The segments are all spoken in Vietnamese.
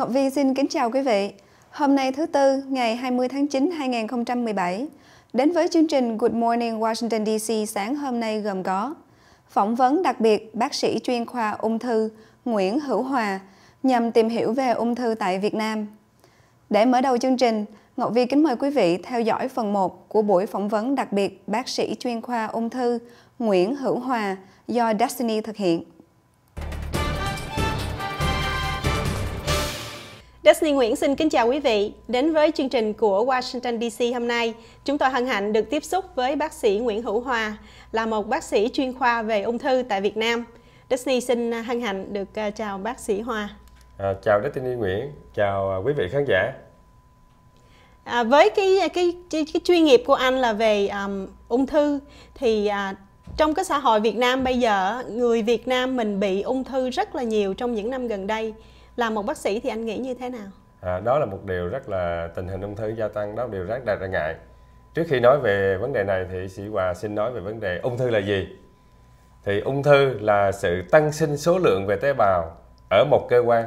Ngọc Vi xin kính chào quý vị. Hôm nay thứ Tư, ngày 20 tháng 9, 2017, đến với chương trình Good Morning Washington DC sáng hôm nay gồm có phỏng vấn đặc biệt bác sĩ chuyên khoa ung thư Nguyễn Hữu Hòa nhằm tìm hiểu về ung thư tại Việt Nam. Để mở đầu chương trình, Ngọc Vi kính mời quý vị theo dõi phần 1 của buổi phỏng vấn đặc biệt bác sĩ chuyên khoa ung thư Nguyễn Hữu Hòa do Destiny thực hiện. Destiny Nguyễn xin kính chào quý vị. Đến với chương trình của Washington DC hôm nay, chúng tôi hân hạnh được tiếp xúc với bác sĩ Nguyễn Hữu Hòa, là một bác sĩ chuyên khoa về ung thư tại Việt Nam. Destiny xin hân hạnh được ờ, chào bác sĩ Hòa. À, chào Destiny Nguyễn, chào à, quý vị khán giả. À, với cái, cái cái cái chuyên nghiệp của anh là về um, ung thư thì à, trong cái xã hội Việt Nam bây giờ người Việt Nam mình bị ung thư rất là nhiều trong những năm gần đây là một bác sĩ thì anh nghĩ như thế nào à, đó là một điều rất là tình hình ung thư gia tăng đó là điều rất đáng ngại trước khi nói về vấn đề này thì sĩ hòa xin nói về vấn đề ung thư là gì thì ung thư là sự tăng sinh số lượng về tế bào ở một cơ quan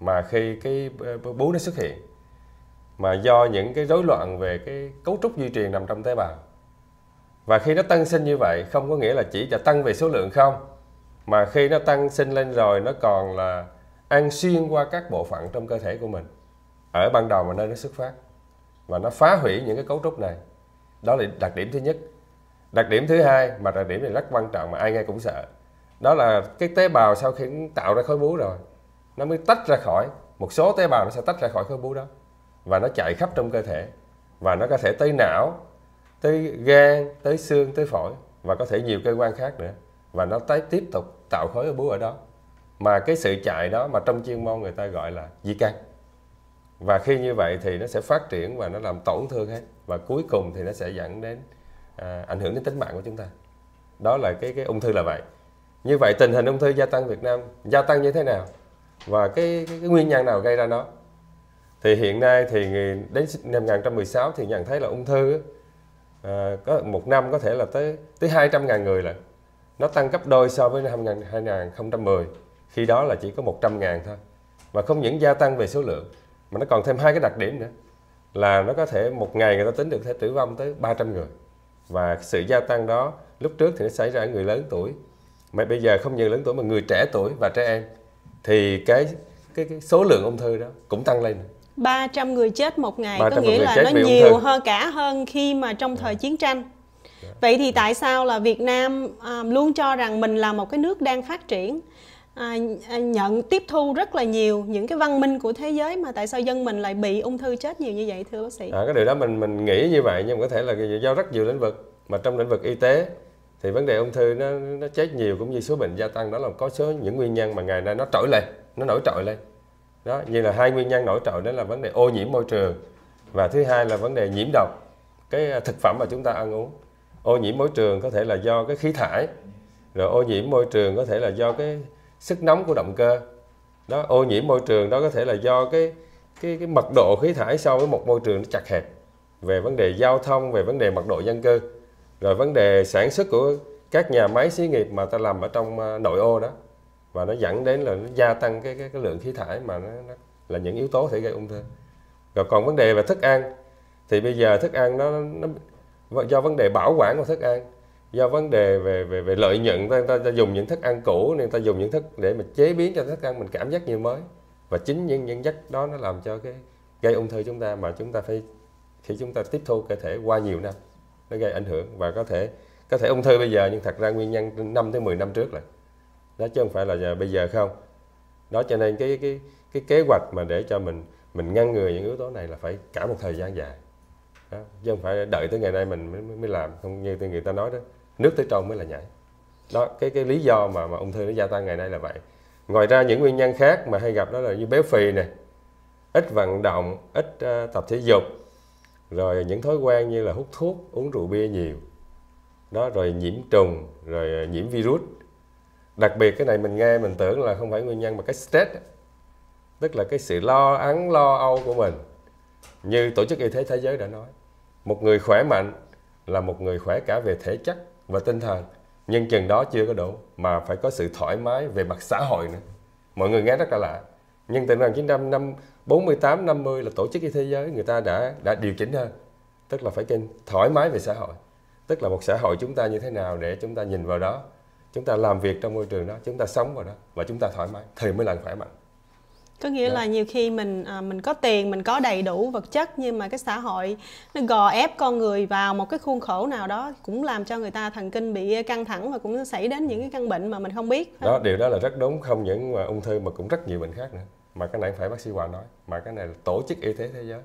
mà khi cái bú nó xuất hiện mà do những cái rối loạn về cái cấu trúc di truyền nằm trong tế bào và khi nó tăng sinh như vậy không có nghĩa là chỉ là tăng về số lượng không mà khi nó tăng sinh lên rồi nó còn là ăn xuyên qua các bộ phận trong cơ thể của mình ở ban đầu mà nơi nó xuất phát và nó phá hủy những cái cấu trúc này đó là đặc điểm thứ nhất đặc điểm thứ hai mà đặc điểm này rất quan trọng mà ai nghe cũng sợ đó là cái tế bào sau khi tạo ra khối bú rồi nó mới tách ra khỏi một số tế bào nó sẽ tách ra khỏi khối bú đó và nó chạy khắp trong cơ thể và nó có thể tới não tới gan tới xương tới phổi và có thể nhiều cơ quan khác nữa và nó tái tiếp tục tạo khối bú ở đó mà cái sự chạy đó mà trong chuyên môn người ta gọi là di căn và khi như vậy thì nó sẽ phát triển và nó làm tổn thương hết và cuối cùng thì nó sẽ dẫn đến à, ảnh hưởng đến tính mạng của chúng ta đó là cái cái ung thư là vậy như vậy tình hình ung thư gia tăng Việt Nam gia tăng như thế nào và cái, cái, cái nguyên nhân nào gây ra nó thì hiện nay thì đến năm 2016 thì nhận thấy là ung thư à, có một năm có thể là tới tới 200.000 người là nó tăng gấp đôi so với năm 2010 khi đó là chỉ có 100 ngàn thôi và không những gia tăng về số lượng mà nó còn thêm hai cái đặc điểm nữa là nó có thể một ngày người ta tính được thể tử vong tới 300 người và sự gia tăng đó lúc trước thì nó xảy ra ở người lớn tuổi mà bây giờ không những lớn tuổi mà người trẻ tuổi và trẻ em thì cái cái, cái số lượng ung thư đó cũng tăng lên 300 người chết một ngày có nghĩa là nó nhiều hơn cả hơn khi mà trong thời chiến tranh dạ. Vậy thì tại sao là Việt Nam à, luôn cho rằng mình là một cái nước đang phát triển À, à, nhận tiếp thu rất là nhiều những cái văn minh của thế giới mà tại sao dân mình lại bị ung thư chết nhiều như vậy thưa bác sĩ? À, cái điều đó mình mình nghĩ như vậy nhưng mà có thể là do rất nhiều lĩnh vực mà trong lĩnh vực y tế thì vấn đề ung thư nó nó chết nhiều cũng như số bệnh gia tăng đó là có số những nguyên nhân mà ngày nay nó trỗi lên nó nổi trội lên đó như là hai nguyên nhân nổi trội đó là vấn đề ô nhiễm môi trường và thứ hai là vấn đề nhiễm độc cái à, thực phẩm mà chúng ta ăn uống ô nhiễm môi trường có thể là do cái khí thải rồi ô nhiễm môi trường có thể là do cái sức nóng của động cơ đó ô nhiễm môi trường đó có thể là do cái cái cái mật độ khí thải so với một môi trường nó chặt hẹp về vấn đề giao thông về vấn đề mật độ dân cư rồi vấn đề sản xuất của các nhà máy xí nghiệp mà ta làm ở trong ờ, nội ô đó và nó dẫn đến là nó gia tăng cái cái, cái lượng khí thải mà nó, nó là những yếu tố thể gây ung thư rồi còn vấn đề về thức ăn thì bây giờ thức ăn nó, nó do vấn đề bảo quản của thức ăn do vấn đề về về về lợi nhuận ta, ta, ta dùng những thức ăn cũ nên ta dùng những thức để mà chế biến cho thức ăn mình cảm giác như mới và chính những những giấc đó nó làm cho cái gây ung thư chúng ta mà chúng ta phải khi chúng ta tiếp thu cơ thể qua nhiều năm nó gây ảnh hưởng và có thể có thể ung thư bây giờ nhưng thật ra nguyên nhân 5 tới 10 năm trước rồi đó chứ không phải là giờ, bây giờ không đó cho nên cái cái cái kế hoạch mà để cho mình mình ngăn ngừa những yếu tố này là phải cả một thời gian dài đó. chứ không phải đợi tới ngày nay mình mới, mới làm không như người ta nói đó nước tới trong mới là nhảy đó cái cái lý do mà mà ung thư nó gia tăng ngày nay là vậy ngoài ra những nguyên nhân khác mà hay gặp đó là như béo phì này, ít vận động ít uh, tập thể dục rồi những thói quen như là hút thuốc uống rượu bia nhiều đó rồi nhiễm trùng rồi ờ, nhiễm virus đặc biệt cái này mình nghe mình tưởng là không phải nguyên nhân mà cái stress tức là cái sự lo lắng lo âu của mình như tổ chức y tế thế giới đã nói một người khỏe mạnh là một người khỏe cả về thể chất và tinh thần nhưng chừng đó chưa có đủ mà phải có sự thoải mái về mặt xã hội nữa mọi người nghe rất là lạ nhưng từ năm năm 1948 50 là tổ chức y thế giới người ta đã đã điều chỉnh hơn tức là phải kênh thoải mái về xã hội tức là một xã hội chúng ta như thế nào để chúng ta nhìn vào đó chúng ta làm việc trong môi trường đó chúng ta sống vào đó và chúng ta thoải mái thì mới là khỏe mạnh có nghĩa yeah. Dạ. là nhiều khi mình à, mình có tiền mình có đầy đủ vật chất nhưng mà cái xã hội nó gò ép con người vào một cái khuôn khổ nào đó cũng làm cho người ta thần kinh bị à, căng thẳng và cũng xảy đến những cái căn bệnh mà mình không biết đó điều đó là rất đúng không những mà ung thư mà cũng rất nhiều bệnh khác nữa mà cái này phải bác sĩ Hòa nói mà cái này là tổ chức y tế thế giới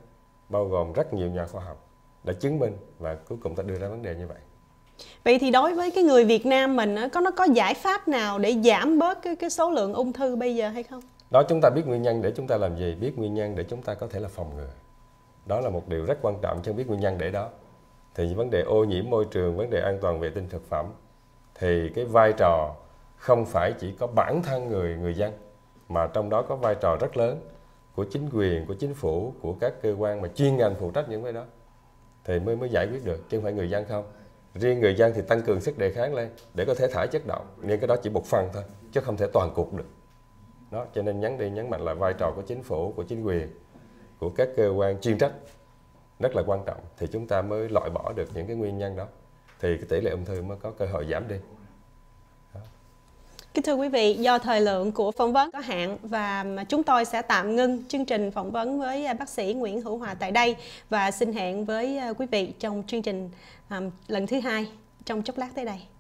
bao gồm rất nhiều nhà khoa học đã chứng minh và cuối cùng ta đưa ra vấn đề như vậy Vậy thì đối với cái người Việt Nam mình có nó có giải pháp nào để giảm bớt cái, cái số lượng ung thư bây giờ hay không? đó chúng ta biết nguyên nhân để chúng ta làm gì biết nguyên nhân để chúng ta có thể là phòng ngừa đó là một điều rất quan trọng chứ biết nguyên nhân để đó thì vấn đề ô nhiễm môi trường vấn đề an toàn vệ sinh thực phẩm thì cái vai trò không phải chỉ có bản thân người người dân mà trong đó có vai trò rất lớn của chính quyền của chính phủ của các cơ quan mà chuyên ngành phụ trách những cái đó thì mới mới giải quyết được chứ không phải người dân không riêng người dân thì tăng cường sức đề kháng lên để có thể thải chất độc nhưng cái đó chỉ một phần thôi chứ không thể toàn cục được đó cho nên nhắn đi nhấn mạnh là vai trò của chính phủ của chính quyền của các cơ quan chuyên trách rất là quan trọng thì chúng ta mới loại bỏ được những cái nguyên nhân đó thì cái tỷ lệ ung thư mới có cơ hội giảm đi Kính thưa quý vị, do thời lượng của phỏng vấn có hạn và chúng tôi sẽ tạm ngưng chương trình phỏng vấn với à, bác sĩ Nguyễn Hữu Hòa tại đây và xin hẹn với à, quý vị trong chương trình à, lần thứ hai trong chốc lát tới đây.